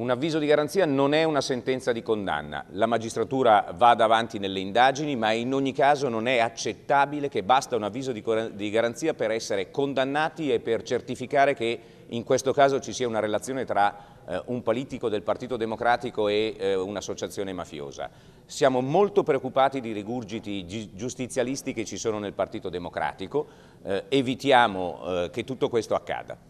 Un avviso di garanzia non è una sentenza di condanna. La magistratura va davanti nelle indagini, ma in ogni caso non è accettabile che basta un avviso di garanzia per essere condannati e per certificare che in questo caso ci sia una relazione tra eh, un politico del Partito Democratico e eh, un'associazione mafiosa. Siamo molto preoccupati di rigurgiti giustizialisti che ci sono nel Partito Democratico, eh, evitiamo eh, che tutto questo accada.